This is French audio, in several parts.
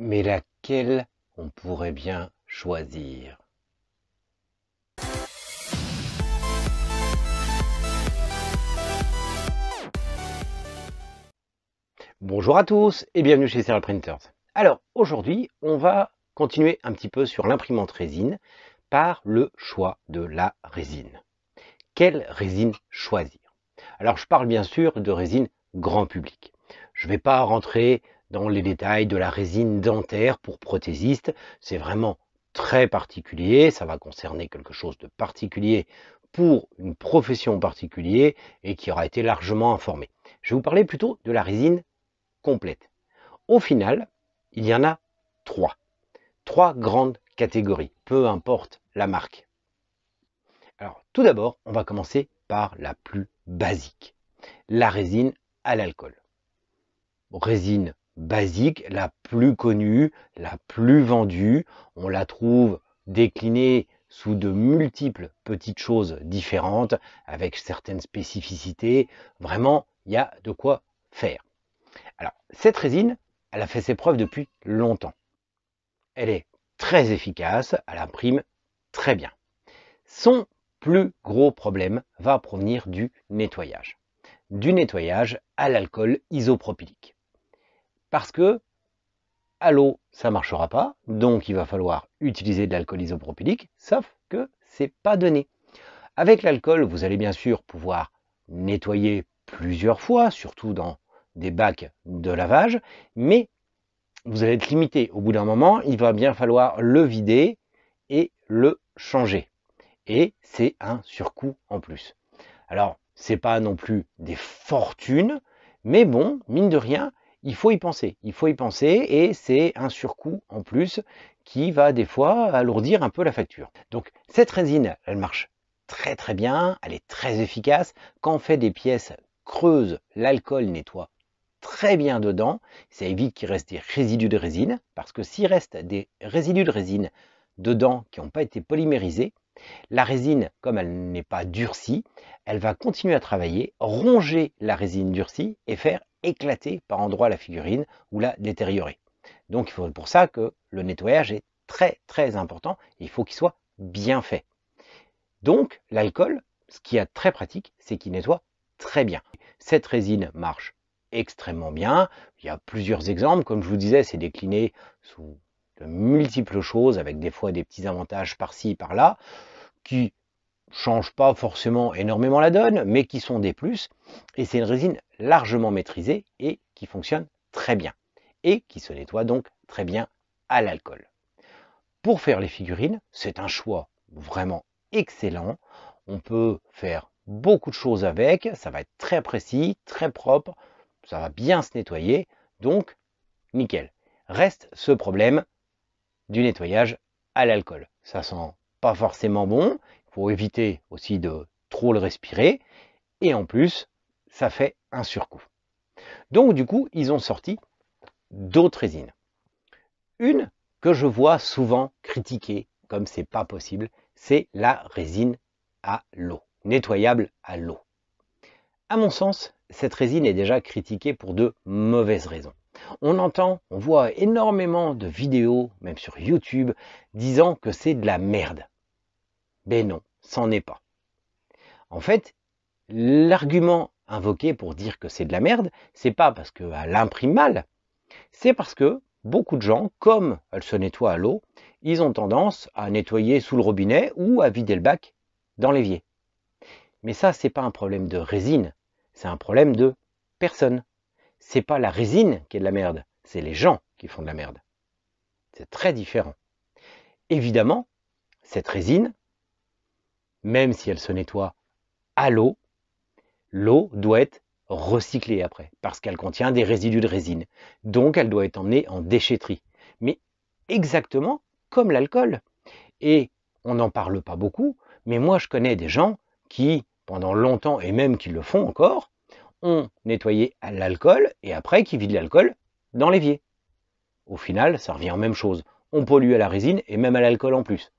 mais laquelle on pourrait bien choisir. Bonjour à tous et bienvenue chez Serial Printers. Alors aujourd'hui, on va continuer un petit peu sur l'imprimante résine par le choix de la résine. Quelle résine choisir Alors je parle bien sûr de résine grand public. Je ne vais pas rentrer dans les détails de la résine dentaire pour prothésiste. C'est vraiment très particulier, ça va concerner quelque chose de particulier pour une profession particulière et qui aura été largement informée. Je vais vous parler plutôt de la résine complète. Au final, il y en a trois. Trois grandes catégories, peu importe la marque. Alors, tout d'abord, on va commencer par la plus basique, la résine à l'alcool. Résine basique, la plus connue, la plus vendue. On la trouve déclinée sous de multiples petites choses différentes, avec certaines spécificités. Vraiment, il y a de quoi faire. Alors, cette résine, elle a fait ses preuves depuis longtemps. Elle est très efficace, elle imprime très bien. Son plus gros problème va provenir du nettoyage. Du nettoyage à l'alcool isopropylique. Parce que à l'eau, ça marchera pas, donc il va falloir utiliser de l'alcool isopropylique, sauf que c'est pas donné. Avec l'alcool, vous allez bien sûr pouvoir nettoyer plusieurs fois, surtout dans des bacs de lavage, mais vous allez être limité. Au bout d'un moment, il va bien falloir le vider et le changer. Et c'est un surcoût en plus. Alors, ce n'est pas non plus des fortunes, mais bon, mine de rien, il faut y penser, il faut y penser et c'est un surcoût en plus qui va des fois alourdir un peu la facture. Donc cette résine, elle marche très très bien, elle est très efficace. Quand on fait des pièces creuses, l'alcool nettoie très bien dedans. Ça évite qu'il reste des résidus de résine parce que s'il reste des résidus de résine dedans qui n'ont pas été polymérisés, la résine, comme elle n'est pas durcie, elle va continuer à travailler, ronger la résine durcie et faire éclater par endroits la figurine ou la détériorer. Donc il faut pour ça que le nettoyage est très très important, il faut qu'il soit bien fait. Donc l'alcool, ce qui est très pratique, c'est qu'il nettoie très bien. Cette résine marche extrêmement bien. Il y a plusieurs exemples, comme je vous disais, c'est décliné sous multiples choses, avec des fois des petits avantages par-ci, par-là, qui changent pas forcément énormément la donne, mais qui sont des plus. Et c'est une résine largement maîtrisée et qui fonctionne très bien. Et qui se nettoie donc très bien à l'alcool. Pour faire les figurines, c'est un choix vraiment excellent. On peut faire beaucoup de choses avec, ça va être très précis, très propre, ça va bien se nettoyer, donc nickel. Reste ce problème du nettoyage à l'alcool. Ça sent pas forcément bon, il faut éviter aussi de trop le respirer, et en plus, ça fait un surcoût. Donc du coup, ils ont sorti d'autres résines. Une que je vois souvent critiquée comme c'est pas possible, c'est la résine à l'eau, nettoyable à l'eau. À mon sens, cette résine est déjà critiquée pour de mauvaises raisons. On entend, on voit énormément de vidéos, même sur YouTube, disant que c'est de la merde. Mais ben non, c'en est pas. En fait, l'argument invoqué pour dire que c'est de la merde, c'est pas parce qu'elle imprime mal, c'est parce que beaucoup de gens, comme elle se nettoie à l'eau, ils ont tendance à nettoyer sous le robinet ou à vider le bac dans l'évier. Mais ça, c'est pas un problème de résine, c'est un problème de personne c'est pas la résine qui est de la merde, c'est les gens qui font de la merde. C'est très différent. Évidemment, cette résine, même si elle se nettoie à l'eau, l'eau doit être recyclée après, parce qu'elle contient des résidus de résine. Donc elle doit être emmenée en déchetterie. Mais exactement comme l'alcool. Et on n'en parle pas beaucoup, mais moi je connais des gens qui, pendant longtemps, et même qui le font encore, Hum. nettoyé à l'alcool et après qui vide l'alcool dans l'évier. Au final, ça revient en même chose. On pollue à la résine et même à l'alcool en plus.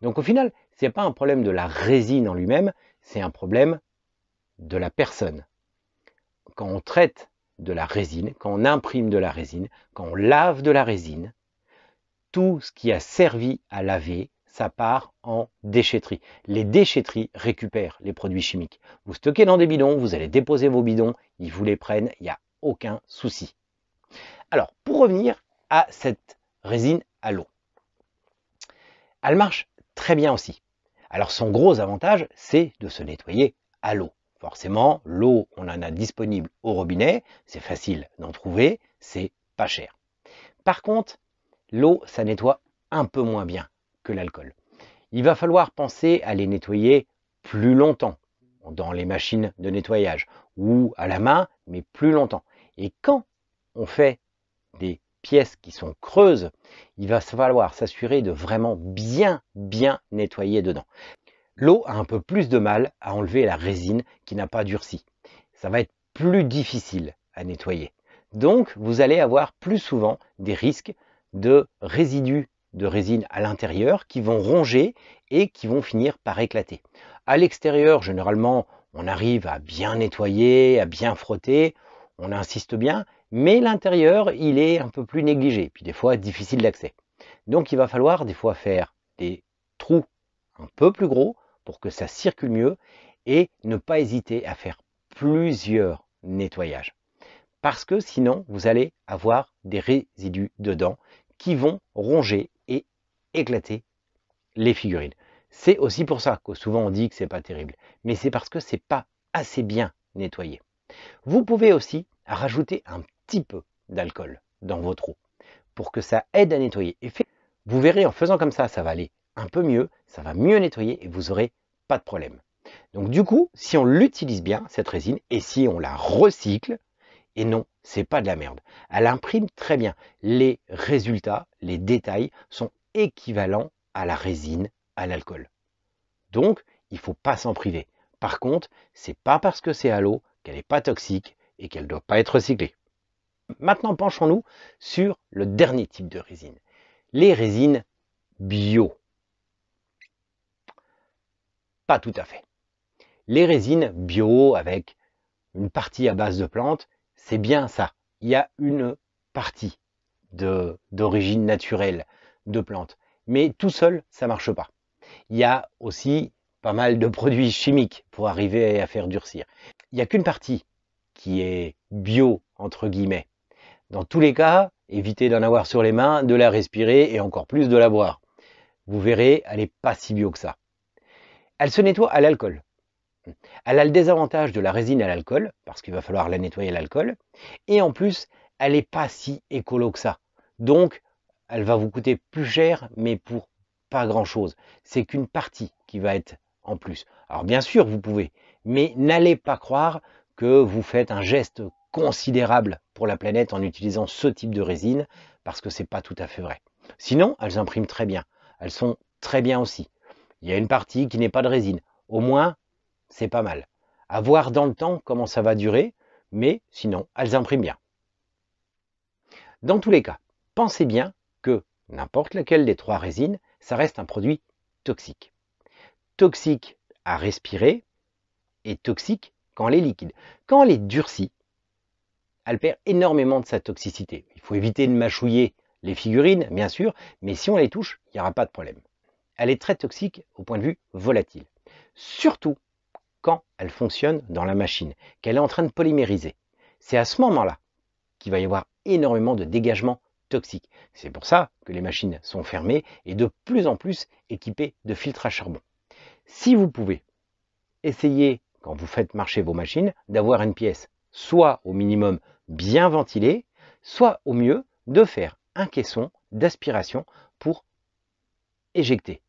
Donc au final, ce n'est pas un problème de la résine en lui-même, c'est un problème de la personne. Quand on traite de la résine, quand on imprime de la résine, quand on lave de la résine, tout ce qui a servi à laver ça part en déchetterie. Les déchetteries récupèrent les produits chimiques. Vous stockez dans des bidons, vous allez déposer vos bidons, ils vous les prennent, il n'y a aucun souci. Alors, pour revenir à cette résine à l'eau, elle marche très bien aussi. Alors, son gros avantage, c'est de se nettoyer à l'eau. Forcément, l'eau, on en a disponible au robinet, c'est facile d'en trouver, c'est pas cher. Par contre, l'eau, ça nettoie un peu moins bien l'alcool. Il va falloir penser à les nettoyer plus longtemps, dans les machines de nettoyage ou à la main, mais plus longtemps. Et quand on fait des pièces qui sont creuses, il va falloir s'assurer de vraiment bien, bien nettoyer dedans. L'eau a un peu plus de mal à enlever la résine qui n'a pas durci. Ça va être plus difficile à nettoyer. Donc, vous allez avoir plus souvent des risques de résidus de résine à l'intérieur qui vont ronger et qui vont finir par éclater. À l'extérieur, généralement, on arrive à bien nettoyer, à bien frotter, on insiste bien, mais l'intérieur, il est un peu plus négligé, puis des fois difficile d'accès. Donc il va falloir des fois faire des trous un peu plus gros pour que ça circule mieux et ne pas hésiter à faire plusieurs nettoyages. Parce que sinon, vous allez avoir des résidus dedans qui vont ronger éclater les figurines. C'est aussi pour ça que souvent on dit que c'est pas terrible, mais c'est parce que c'est pas assez bien nettoyé. Vous pouvez aussi rajouter un petit peu d'alcool dans votre eau pour que ça aide à nettoyer. Et vous verrez en faisant comme ça, ça va aller un peu mieux, ça va mieux nettoyer et vous aurez pas de problème. Donc du coup, si on l'utilise bien cette résine et si on la recycle, et non, c'est pas de la merde. Elle imprime très bien. Les résultats, les détails sont équivalent à la résine, à l'alcool. Donc, il ne faut pas s'en priver. Par contre, c'est pas parce que c'est à l'eau qu'elle n'est pas toxique et qu'elle ne doit pas être recyclée. Maintenant, penchons-nous sur le dernier type de résine, les résines bio. Pas tout à fait. Les résines bio avec une partie à base de plantes, c'est bien ça. Il y a une partie d'origine naturelle de plantes. Mais tout seul, ça marche pas. Il y a aussi pas mal de produits chimiques pour arriver à faire durcir. Il n'y a qu'une partie qui est bio, entre guillemets. Dans tous les cas, évitez d'en avoir sur les mains, de la respirer et encore plus de la boire. Vous verrez, elle n'est pas si bio que ça. Elle se nettoie à l'alcool. Elle a le désavantage de la résine à l'alcool, parce qu'il va falloir la nettoyer à l'alcool. Et en plus, elle n'est pas si écolo que ça. Donc, elle va vous coûter plus cher, mais pour pas grand-chose. C'est qu'une partie qui va être en plus. Alors bien sûr, vous pouvez, mais n'allez pas croire que vous faites un geste considérable pour la planète en utilisant ce type de résine, parce que c'est pas tout à fait vrai. Sinon, elles impriment très bien. Elles sont très bien aussi. Il y a une partie qui n'est pas de résine. Au moins, c'est pas mal. À voir dans le temps comment ça va durer, mais sinon, elles impriment bien. Dans tous les cas, pensez bien que n'importe laquelle des trois résines, ça reste un produit toxique. Toxique à respirer et toxique quand elle est liquide. Quand elle est durcie, elle perd énormément de sa toxicité. Il faut éviter de mâchouiller les figurines, bien sûr, mais si on les touche, il n'y aura pas de problème. Elle est très toxique au point de vue volatile. Surtout quand elle fonctionne dans la machine, qu'elle est en train de polymériser. C'est à ce moment-là qu'il va y avoir énormément de dégagement Toxique. C'est pour ça que les machines sont fermées et de plus en plus équipées de filtres à charbon. Si vous pouvez, essayez, quand vous faites marcher vos machines, d'avoir une pièce soit au minimum bien ventilée, soit au mieux de faire un caisson d'aspiration pour éjecter.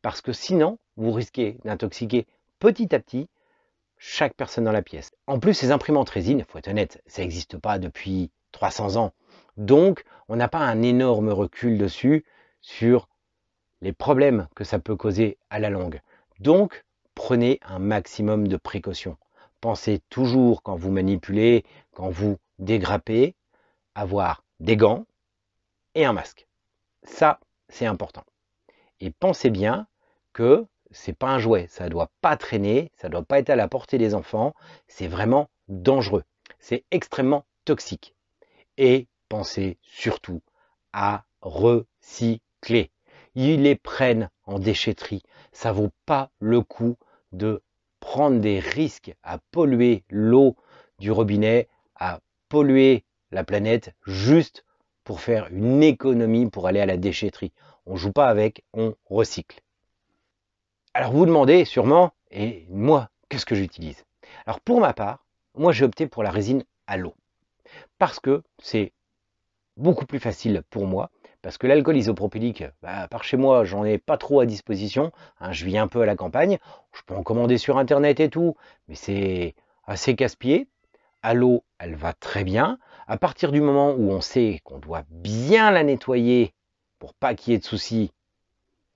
Parce que sinon, vous risquez d'intoxiquer petit à petit chaque personne dans la pièce. En plus, ces imprimantes résine, il faut être honnête, ça n'existe pas depuis 300 ans. Donc, on n'a pas un énorme recul dessus sur les problèmes que ça peut causer à la longue. Donc, prenez un maximum de précautions. Pensez toujours quand vous manipulez, quand vous dégrappez, avoir des gants et un masque. Ça, c'est important. Et pensez bien que c'est pas un jouet, ça ne doit pas traîner, ça ne doit pas être à la portée des enfants, c'est vraiment dangereux. C'est extrêmement toxique. Et pensez surtout à recycler. Ils les prennent en déchetterie. Ça vaut pas le coup de prendre des risques à polluer l'eau du robinet, à polluer la planète juste pour faire une économie pour aller à la déchetterie. On joue pas avec, on recycle. Alors vous demandez sûrement, et moi, qu'est-ce que j'utilise Alors pour ma part, moi j'ai opté pour la résine à l'eau. Parce que c'est beaucoup plus facile pour moi parce que l'alcool isopropylique, bah, par chez moi, j'en ai pas trop à disposition. Hein, je vis un peu à la campagne, je peux en commander sur internet et tout, mais c'est assez casse-pied. À l'eau, elle va très bien. À partir du moment où on sait qu'on doit bien la nettoyer pour pas qu'il y ait de soucis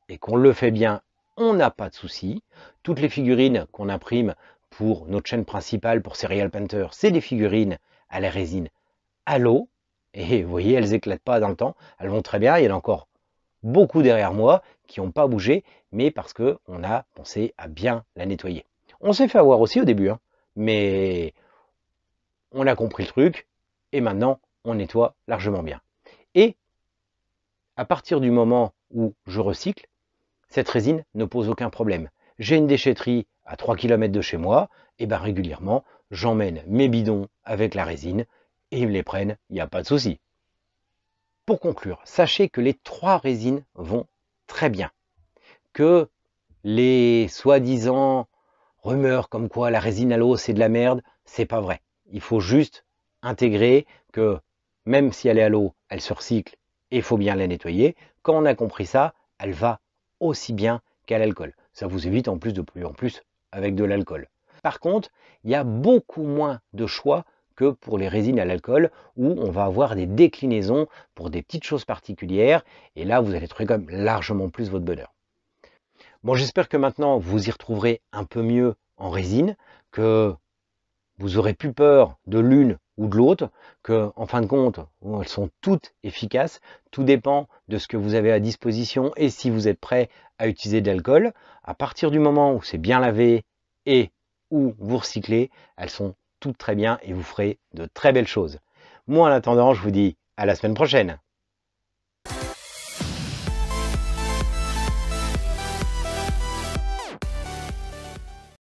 et qu'on le fait bien, on n'a pas de soucis. Toutes les figurines qu'on imprime pour notre chaîne principale pour Serial Painter, c'est des figurines à la résine à l'eau. Et vous voyez, elles éclatent pas dans le temps. Elles vont très bien. Il y en a encore beaucoup derrière moi qui n'ont pas bougé, mais parce que on a pensé à bien la nettoyer. On s'est fait avoir aussi au début, hein, mais on a compris le truc et maintenant on nettoie largement bien. Et à partir du moment où je recycle, cette résine ne pose aucun problème. J'ai une déchetterie à 3 km de chez moi, et bien régulièrement, j'emmène mes bidons avec la résine et ils les prennent, il n'y a pas de souci. Pour conclure, sachez que les trois résines vont très bien. Que les soi-disant rumeurs comme quoi la résine à l'eau c'est de la merde, c'est pas vrai. Il faut juste intégrer que même si elle est à l'eau, elle se recycle et il faut bien la nettoyer. Quand on a compris ça, elle va aussi bien qu'à l'alcool. Ça vous évite en plus de plus en plus avec de l'alcool. Par contre, il y a beaucoup moins de choix que pour les résines à l'alcool, où on va avoir des déclinaisons pour des petites choses particulières, et là vous allez trouver quand même largement plus votre bonheur. Bon, j'espère que maintenant vous y retrouverez un peu mieux en résine, que vous aurez plus peur de l'une ou de l'autre, que en fin de compte, elles sont toutes efficaces. Tout dépend de ce que vous avez à disposition et si vous êtes prêt à utiliser de l'alcool. À partir du moment où c'est bien lavé et où vous recyclez, elles sont tout très bien et vous ferez de très belles choses. Moi, en attendant, je vous dis à la semaine prochaine.